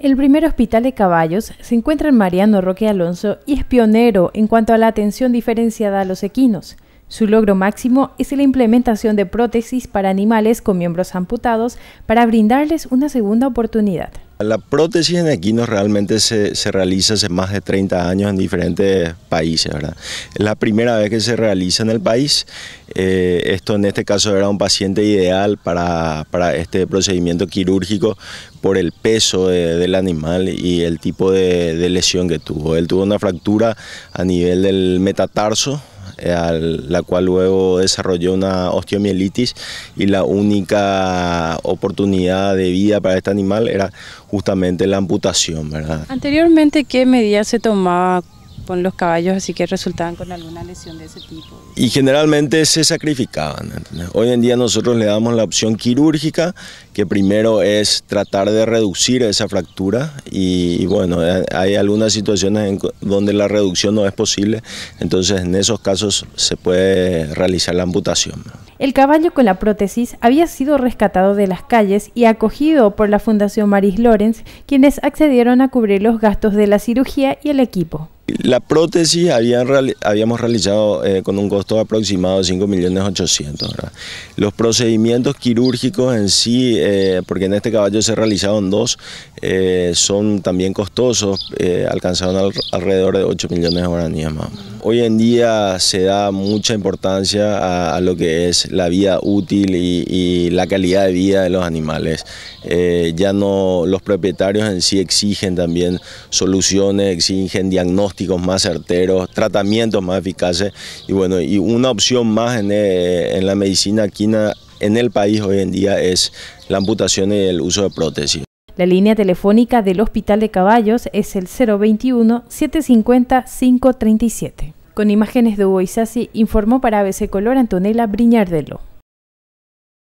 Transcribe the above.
El primer hospital de caballos se encuentra en Mariano Roque Alonso y es pionero en cuanto a la atención diferenciada a los equinos. Su logro máximo es la implementación de prótesis para animales con miembros amputados para brindarles una segunda oportunidad. La prótesis en equinos realmente se, realiza hace más de 30 años en diferentes países. ¿verdad? Es la primera vez que se realiza en el país eh, esto en este caso era un paciente ideal para, este procedimiento quirúrgico por el peso del animal y el tipo de, lesión que tuvo. Él tuvo una fractura a nivel del metatarso, eh, la cual luego desarrolló una osteomielitis y la única oportunidad de vida para este animal era justamente la amputación. ¿verdad? Anteriormente, ¿qué medidas se tomaba con los caballos, así que resultaban con alguna lesión de ese tipo. Y generalmente se sacrificaban. Hoy en día nosotros le damos la opción quirúrgica, que primero es tratar de reducir esa fractura y, bueno, eh, hay algunas situaciones en donde la reducción no es posible, entonces en esos casos se puede realizar la amputación. El caballo con la prótesis había sido rescatado de las calles y acogido por la Fundación Maris Lorenz, quienes accedieron a cubrir los gastos de la cirugía y el equipo. La prótesis habían, habíamos realizado eh, con un costo aproximado de 5 millones Los procedimientos quirúrgicos en sí, eh, porque en este caballo se realizaron dos, eh, son también costosos, alcanzaron alrededor de 8 millones de guaraníes más. Hoy en día se da mucha importancia a, lo que es la vida útil y, y, la calidad de vida de los animales. ya no los propietarios en sí exigen también soluciones, exigen diagnósticos más certeros, tratamientos más eficaces y bueno, y una opción más en, eh, en la medicina quina en el país hoy en día es la amputación y el uso de prótesis. La línea telefónica del Hospital de Caballos es el 021-750-537. Con imágenes de Hugo Isasi, informó para ABC Color Antonella Briñardelo.